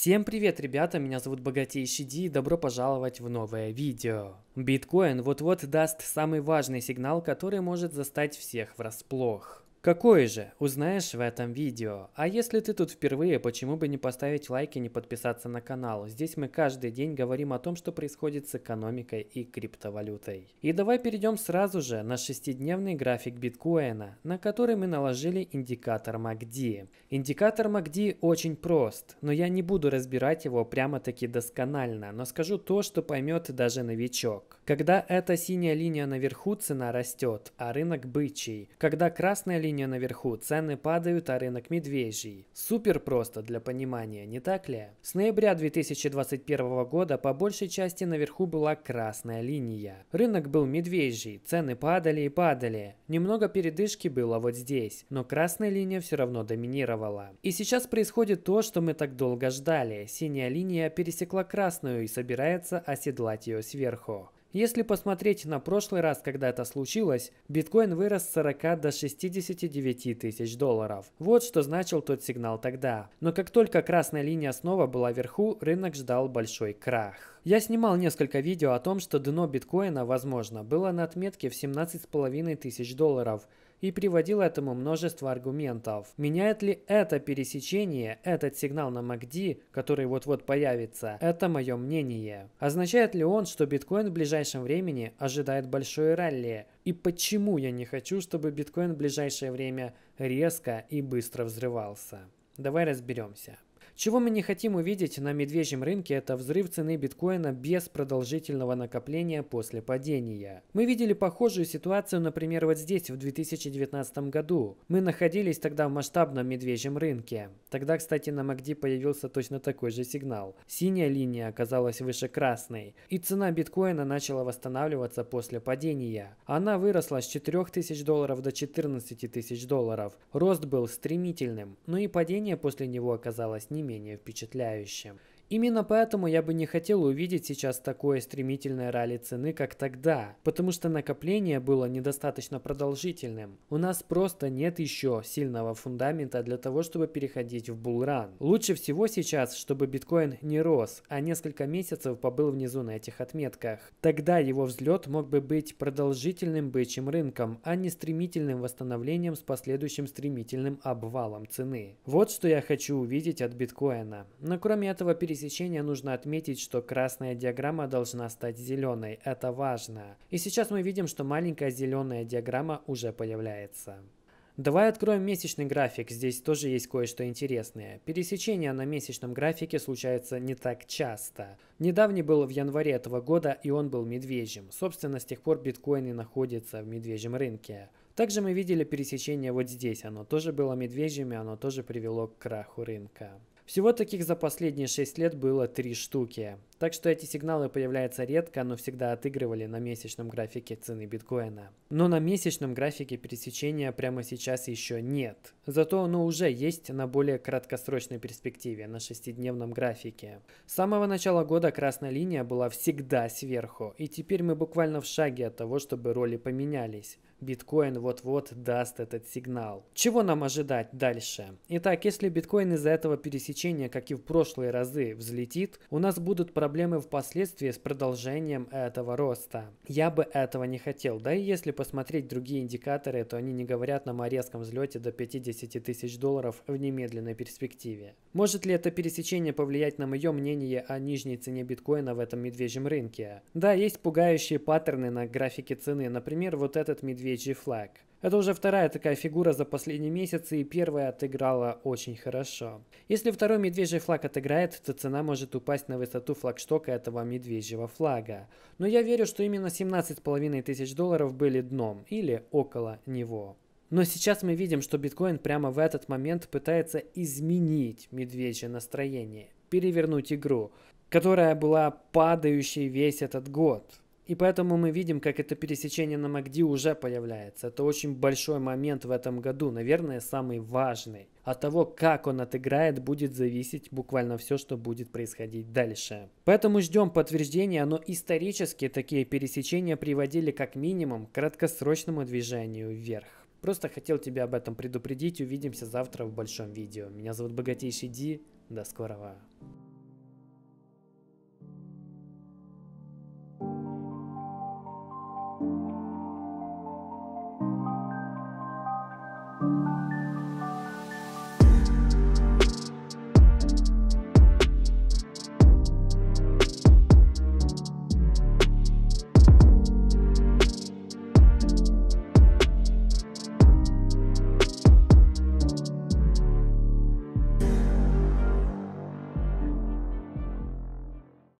Всем привет, ребята, меня зовут Богатейший Ди и добро пожаловать в новое видео. Биткоин вот-вот даст самый важный сигнал, который может застать всех врасплох. Какой же, узнаешь в этом видео. А если ты тут впервые, почему бы не поставить лайк и не подписаться на канал? Здесь мы каждый день говорим о том, что происходит с экономикой и криптовалютой. И давай перейдем сразу же на шестидневный график биткоина, на который мы наложили индикатор MACD. Индикатор MACD очень прост, но я не буду разбирать его прямо-таки досконально, но скажу то, что поймет даже новичок. Когда эта синяя линия наверху, цена растет, а рынок бычий. Когда красная линия давление наверху, цены падают, а рынок медвежий. Супер просто для понимания, не так ли? С ноября 2021 года по большей части наверху была красная линия. Рынок был медвежий, цены падали и падали. Немного передышки было вот здесь, но красная линия все равно доминировала. И сейчас происходит то, что мы так долго ждали. Синяя линия пересекла красную и собирается оседлать ее сверху. Если посмотреть на прошлый раз, когда это случилось, биткоин вырос с 40 до 69 тысяч долларов. Вот что значил тот сигнал тогда. Но как только красная линия снова была вверху, рынок ждал большой крах. Я снимал несколько видео о том, что дно биткоина, возможно, было на отметке в 17,5 тысяч долларов и приводил этому множество аргументов. Меняет ли это пересечение, этот сигнал на MACD, который вот-вот появится, это мое мнение. Означает ли он, что биткоин в ближайшем времени ожидает большое ралли? И почему я не хочу, чтобы биткоин в ближайшее время резко и быстро взрывался? Давай разберемся. Чего мы не хотим увидеть на медвежьем рынке, это взрыв цены биткоина без продолжительного накопления после падения. Мы видели похожую ситуацию, например, вот здесь в 2019 году. Мы находились тогда в масштабном медвежьем рынке. Тогда, кстати, на MACD появился точно такой же сигнал. Синяя линия оказалась выше красной, и цена биткоина начала восстанавливаться после падения. Она выросла с 4000 долларов до 14 тысяч долларов. Рост был стремительным, но и падение после него оказалось не менее впечатляющим. Именно поэтому я бы не хотел увидеть сейчас такое стремительное ралли цены, как тогда, потому что накопление было недостаточно продолжительным. У нас просто нет еще сильного фундамента для того, чтобы переходить в булран. Лучше всего сейчас, чтобы биткоин не рос, а несколько месяцев побыл внизу на этих отметках. Тогда его взлет мог бы быть продолжительным бычьим рынком, а не стремительным восстановлением с последующим стремительным обвалом цены. Вот что я хочу увидеть от биткоина. Но кроме этого пересечения пересечения нужно отметить, что красная диаграмма должна стать зеленой. Это важно. И сейчас мы видим, что маленькая зеленая диаграмма уже появляется. Давай откроем месячный график, здесь тоже есть кое-что интересное. Пересечения на месячном графике случаются не так часто. Недавний был в январе этого года, и он был медвежьим. Собственно, с тех пор биткоины находятся в медвежьем рынке. Также мы видели пересечение вот здесь, оно тоже было медвежьим, и оно тоже привело к краху рынка. Всего таких за последние 6 лет было 3 штуки. Так что эти сигналы появляются редко, но всегда отыгрывали на месячном графике цены биткоина. Но на месячном графике пересечения прямо сейчас еще нет. Зато оно уже есть на более краткосрочной перспективе, на шестидневном графике. С самого начала года красная линия была всегда сверху, и теперь мы буквально в шаге от того, чтобы роли поменялись биткоин вот-вот даст этот сигнал. Чего нам ожидать дальше? Итак, если биткоин из-за этого пересечения, как и в прошлые разы, взлетит, у нас будут проблемы впоследствии с продолжением этого роста. Я бы этого не хотел, да и если посмотреть другие индикаторы, то они не говорят нам о резком взлете до 50 тысяч долларов в немедленной перспективе. Может ли это пересечение повлиять на мое мнение о нижней цене биткоина в этом медвежьем рынке? Да, есть пугающие паттерны на графике цены, например, вот этот медвежий медвежий флаг. Это уже вторая такая фигура за последние месяцы, и первая отыграла очень хорошо. Если второй медвежий флаг отыграет, то цена может упасть на высоту флагштока этого медвежьего флага. Но я верю, что именно 17,5 тысяч долларов были дном, или около него. Но сейчас мы видим, что биткоин прямо в этот момент пытается изменить медвежье настроение, перевернуть игру, которая была падающей весь этот год. И поэтому мы видим, как это пересечение на МАКДИ уже появляется. Это очень большой момент в этом году, наверное, самый важный. От того, как он отыграет, будет зависеть буквально все, что будет происходить дальше. Поэтому ждем подтверждения, но исторически такие пересечения приводили как минимум к краткосрочному движению вверх. Просто хотел тебя об этом предупредить. Увидимся завтра в большом видео. Меня зовут Богатейший Ди. До скорого.